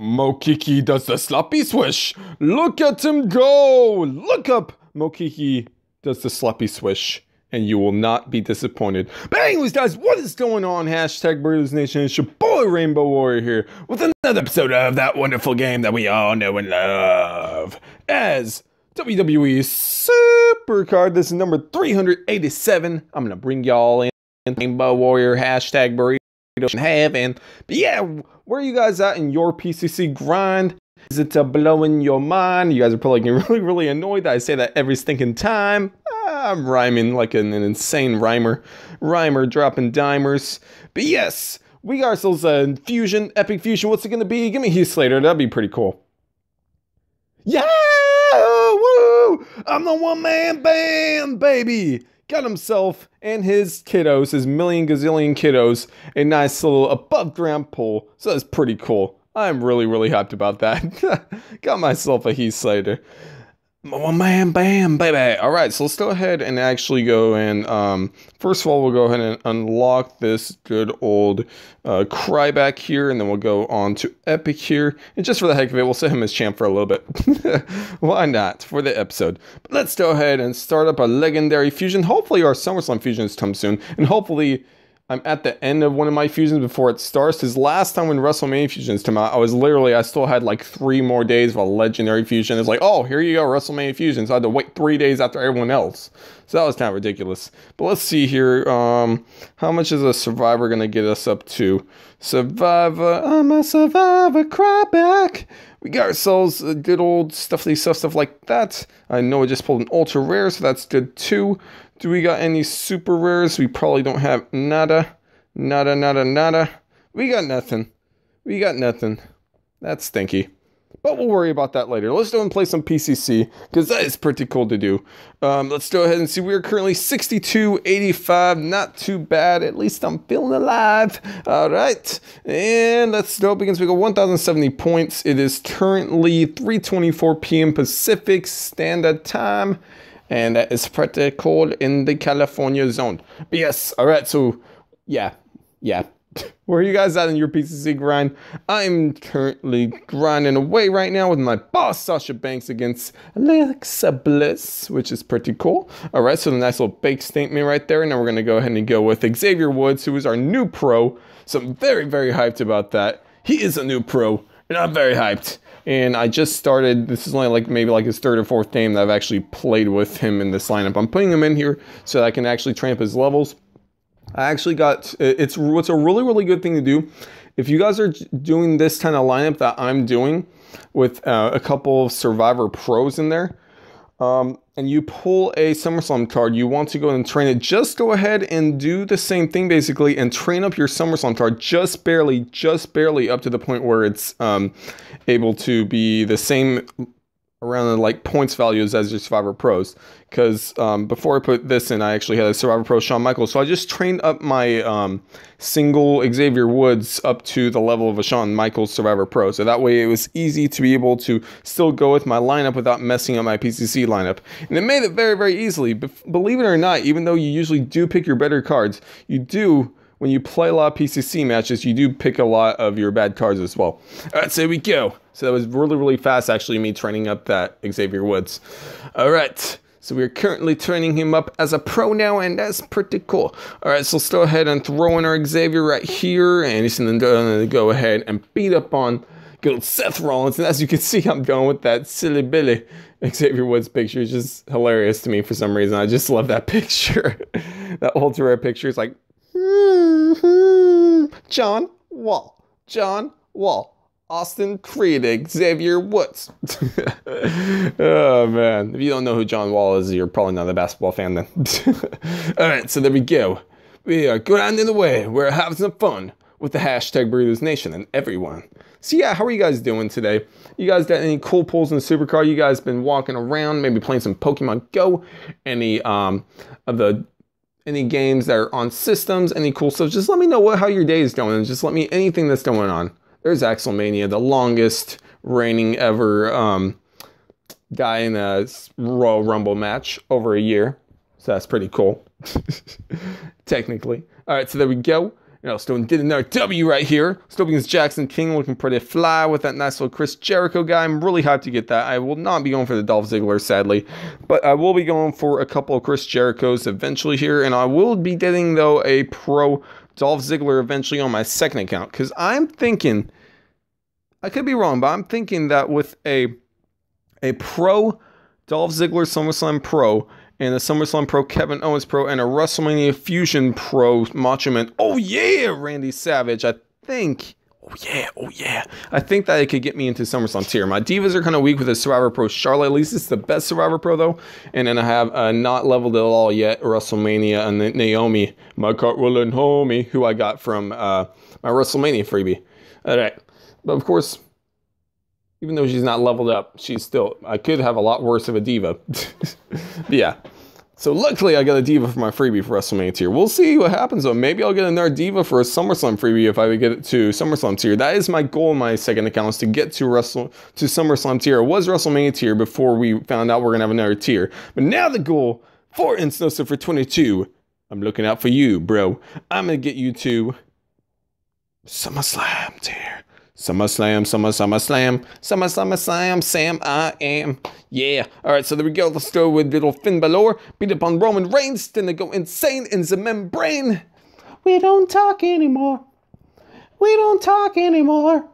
Mokiki does the sloppy swish. Look at him go. Look up. Mokiki does the sloppy swish. And you will not be disappointed. But anyways, guys, what is going on? Hashtag Burritos Nation. It's your boy Rainbow Warrior here with another episode of that wonderful game that we all know and love. As WWE Supercard, this is number 387. I'm gonna bring y'all in Rainbow Warrior hashtag Burrito don't have. And but yeah, where are you guys at in your PCC grind? Is it uh, blowing your mind? You guys are probably getting really, really annoyed that I say that every stinking time. Ah, I'm rhyming like an, an insane rhymer, rhymer dropping dimers. But yes, we got ourselves a fusion, epic fusion. What's it gonna be? Give me Heath Slater. That'd be pretty cool. Yeah! Woo! I'm the one man band, baby! got himself and his kiddos, his million gazillion kiddos, a nice little above ground pool. So that's pretty cool. I'm really, really hyped about that. got myself a Heath Slater. Well, man, bam, baby. All right, so let's go ahead and actually go and, um, first of all, we'll go ahead and unlock this good old uh, Cryback here, and then we'll go on to Epic here. And just for the heck of it, we'll set him as champ for a little bit. Why not? For the episode. But let's go ahead and start up a legendary fusion. Hopefully our SummerSlam fusions come soon, and hopefully I'm at the end of one of my fusions before it starts. Because last time when WrestleMania fusions came out, I was literally, I still had like three more days of a legendary fusion. It's like, oh, here you go, WrestleMania fusions. So I had to wait three days after everyone else. So that was kind of ridiculous. But let's see here. Um, how much is a survivor going to get us up to? Survivor, I'm a survivor, cry back. We got ourselves a good old stuffy stuff, stuff like that. I know I just pulled an ultra rare, so that's good too. Do we got any super rares? We probably don't have nada. Nada, nada, nada. We got nothing. We got nothing. That's stinky but we'll worry about that later. Let's go and play some PCC because that is pretty cool to do. Um, let's go ahead and see. We are currently 62.85. Not too bad. At least I'm feeling alive. All right. And let's go begins. We got 1,070 points. It is currently 3.24 p.m. Pacific Standard Time. And that is pretty cool in the California zone. But yes. All right. So yeah. Yeah. Where are you guys at in your PCC grind? I'm currently grinding away right now with my boss, Sasha Banks, against Alexa Bliss, which is pretty cool. All right, so the nice little bake statement right there. Now we're going to go ahead and go with Xavier Woods, who is our new pro. So I'm very, very hyped about that. He is a new pro, and I'm very hyped. And I just started, this is only like maybe like his third or fourth game that I've actually played with him in this lineup. I'm putting him in here so I can actually tramp his levels I actually got it's what's a really really good thing to do. If you guys are doing this kind of lineup that I'm doing with uh, a couple of Survivor pros in there, um, and you pull a SummerSlam card, you want to go and train it. Just go ahead and do the same thing basically, and train up your SummerSlam card just barely, just barely up to the point where it's um, able to be the same around the like points values as your Survivor Pros. Because um, before I put this in, I actually had a Survivor Pro Shawn Michaels. So I just trained up my um, single Xavier Woods up to the level of a Shawn Michaels Survivor Pro. So that way it was easy to be able to still go with my lineup without messing up my PCC lineup. And it made it very, very easily. Be believe it or not, even though you usually do pick your better cards, you do when you play a lot of PCC matches, you do pick a lot of your bad cards as well. All right, so we go. So that was really, really fast, actually, me training up that Xavier Woods. All right. So we're currently training him up as a pro now, and that's pretty cool. All right, so let's go ahead and throw in our Xavier right here, and he's going to go ahead and beat up on good old Seth Rollins. And as you can see, I'm going with that silly Billy Xavier Woods picture. It's just hilarious to me for some reason. I just love that picture. that ultra rare picture is like Mm-hmm. John Wall, John Wall, Austin Creedig, Xavier Woods. oh man, if you don't know who John Wall is, you're probably not a basketball fan then. All right, so there we go. We are grinding away. We're having some fun with the hashtag Burritos Nation and everyone. So yeah, how are you guys doing today? You guys got any cool pulls in the supercar? You guys been walking around, maybe playing some Pokemon Go? Any um, of the any games that are on systems, any cool stuff, just let me know what, how your day is going. Just let me anything that's going on. There's Axelmania, the longest reigning ever um, guy in a Royal Rumble match over a year. So that's pretty cool, technically. All right, so there we go you know, Stone getting their W right here. Still against Jackson King looking pretty fly with that nice little Chris Jericho guy. I'm really hyped to get that. I will not be going for the Dolph Ziggler, sadly, but I will be going for a couple of Chris Jerichos eventually here, and I will be getting, though, a pro Dolph Ziggler eventually on my second account because I'm thinking, I could be wrong, but I'm thinking that with a a pro Dolph Ziggler SummerSlam Pro, and a SummerSlam Pro Kevin Owens Pro, and a WrestleMania Fusion Pro Macho Man. Oh yeah, Randy Savage. I think. Oh yeah, oh yeah. I think that it could get me into SummerSlam tier. My divas are kind of weak with a Survivor Pro. Charlotte at least the best Survivor Pro though, and then I have uh, not leveled at all yet WrestleMania uh, and Naomi, my cartwheeling homie, who I got from uh, my WrestleMania freebie. All right, but of course even though she's not leveled up, she's still, I could have a lot worse of a diva. yeah. So luckily I got a diva for my freebie for WrestleMania tier. We'll see what happens though. Maybe I'll get another diva for a SummerSlam freebie if I would get it to SummerSlam tier. That is my goal in my second account is to get to Wrestle to SummerSlam tier. It was WrestleMania tier before we found out we're gonna have another tier. But now the goal for Instance for 22. I'm looking out for you, bro. I'm gonna get you to SummerSlam tier. SummerSlam, Summer, Slam, Summer, Slam, Sam, I am. Yeah. All right, so there we go. Let's go with little Finn Balor. Beat up on Roman Reigns. Then they go insane in the membrane. We don't talk anymore. We don't talk anymore.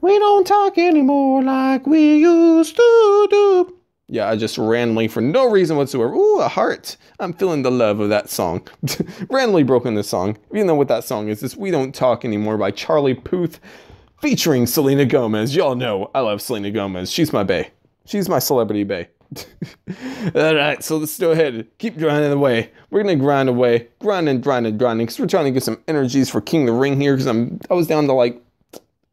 We don't talk anymore like we used to do. Yeah, I just randomly, for no reason whatsoever, ooh, a heart. I'm feeling the love of that song. randomly broken this song. you know what that song is, it's We Don't Talk Anymore by Charlie Puth featuring Selena Gomez. Y'all know I love Selena Gomez. She's my bae. She's my celebrity bae. All right, so let's go ahead. Keep grinding away. We're gonna grind away, grinding, grinding, grinding, because we're trying to get some energies for King the Ring here. Because I'm, I was down to like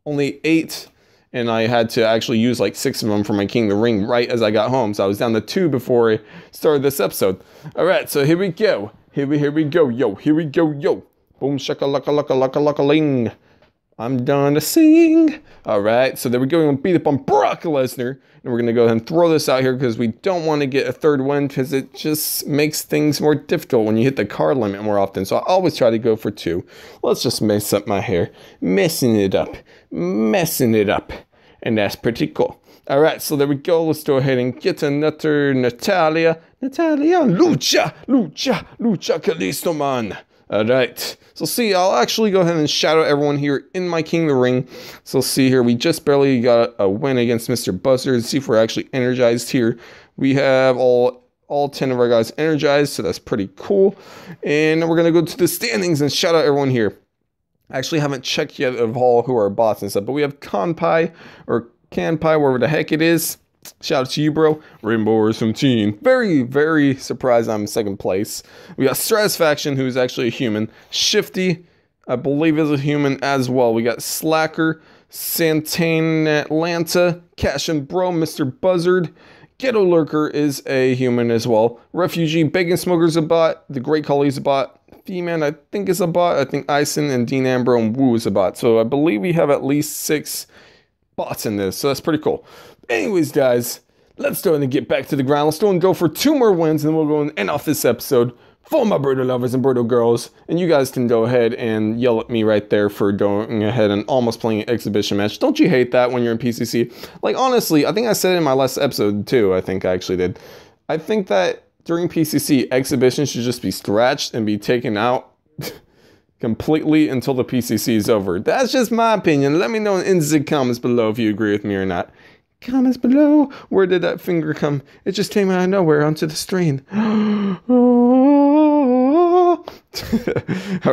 only eight, and I had to actually use like six of them for my King the Ring right as I got home. So I was down to two before I started this episode. All right, so here we go. Here we, here we go. Yo, here we go. Yo, boom, shaka, laka, laka, laka, laka, ling. I'm done to sing. All right, so there we go. We're gonna beat up on Brock Lesnar, and we're gonna go ahead and throw this out here because we don't want to get a third win because it just makes things more difficult when you hit the card limit more often. So I always try to go for two. Let's just mess up my hair, messing it up, messing it up, and that's pretty cool. All right, so there we go. Let's go ahead and get another Natalia, Natalia, Lucha, Lucha, Lucha Calisto man. Alright, so see, I'll actually go ahead and shout out everyone here in my King of the Ring. So see here, we just barely got a win against Mr. Buster. Let's see if we're actually energized here. We have all all 10 of our guys energized, so that's pretty cool. And we're going to go to the standings and shout out everyone here. I actually haven't checked yet of all who are bots and stuff, but we have Kanpai, or Kanpai, wherever the heck it is. Shout out to you, bro. Rainbow is 17. Very, very surprised I'm in second place. We got Stratisfaction, who's actually a human. Shifty, I believe, is a human as well. We got Slacker, Santane Atlanta, Cash and Bro, Mr. Buzzard. Ghetto Lurker is a human as well. Refugee, Bacon Smoker's a bot. The Great Collie's a bot. Fee-Man, I think, is a bot. I think Ison and Dean Ambro and Wu is a bot. So I believe we have at least six bots in this, so that's pretty cool. Anyways, guys, let's go and get back to the ground. Let's go and go for two more wins, and then we'll go and end off this episode for my birdo lovers and birdo girls. And you guys can go ahead and yell at me right there for going ahead and almost playing an exhibition match. Don't you hate that when you're in PCC? Like, honestly, I think I said in my last episode too, I think I actually did. I think that during PCC, exhibitions should just be scratched and be taken out. completely until the PCC is over. That's just my opinion. Let me know in the comments below if you agree with me or not. Comments below. Where did that finger come? It just came out of nowhere onto the screen. All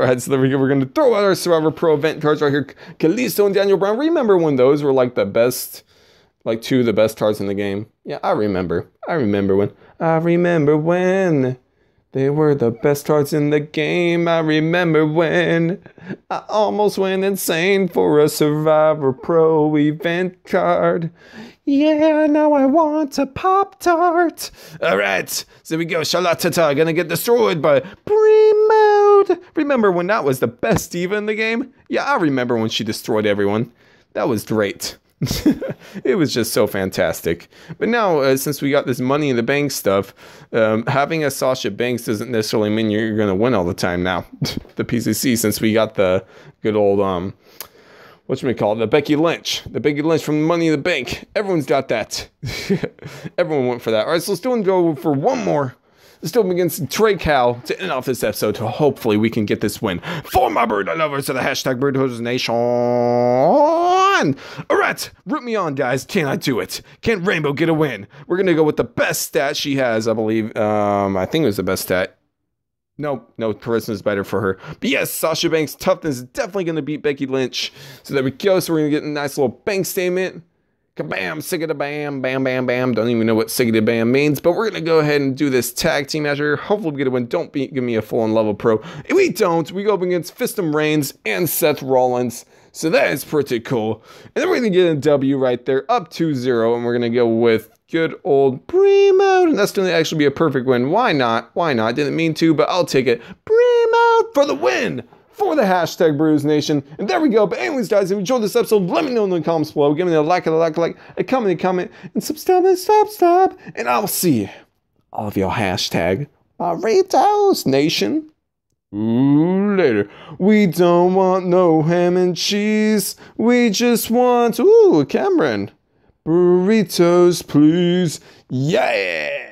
right, so there we go. We're going to throw out our Survivor Pro event cards right here. Kalisto and Daniel Brown. Remember when those were like the best, like two of the best cards in the game? Yeah, I remember. I remember when. I remember when. They were the best cards in the game. I remember when I almost went insane for a Survivor Pro event card. Yeah, now I want a Pop Tart. All right, so we go. Shalatata gonna get destroyed by Primode. Remember when that was the best diva in the game? Yeah, I remember when she destroyed everyone. That was great. it was just so fantastic. But now, uh, since we got this money in the bank stuff, um, having a Sasha Banks doesn't necessarily mean you're, you're going to win all the time now. the PCC, since we got the good old, um, what we call it, the Becky Lynch, the Becky Lynch from Money in the Bank. Everyone's got that. Everyone went for that. All right, so let's do and go for one more. Let's do against Trey Cal to end off this episode. So hopefully we can get this win for my bird lovers of the hashtag bird nation. 10. All right, root me on, guys. Can I do it? Can Rainbow get a win? We're going to go with the best stat she has, I believe. Um, I think it was the best stat. No, no, is better for her. But yes, Sasha Banks' toughness is definitely going to beat Becky Lynch. So there we go. So we're going to get a nice little bank statement. Kabam, the bam, bam, bam, bam. Don't even know what the bam means, but we're gonna go ahead and do this tag team match here. Hopefully, we get a win. Don't be, give me a full on level pro. If we don't, we go up against Fistum Reigns and Seth Rollins. So that is pretty cool. And then we're going to get a W right there, up 2-0, and we're going to go with good old Primo. And that's going to actually be a perfect win. Why not? Why not? Didn't mean to, but I'll take it. Primo for the win! for the hashtag Brews Nation. And there we go. But anyways, guys, if you enjoyed this episode, let me know in the comments below. Give me a like, a like, a like, a comment, a comment, and subscribe, and stop, stop. And I will see all of your hashtag Burritos Nation. Ooh, later. We don't want no ham and cheese. We just want, ooh, Cameron. Burritos, please. Yeah!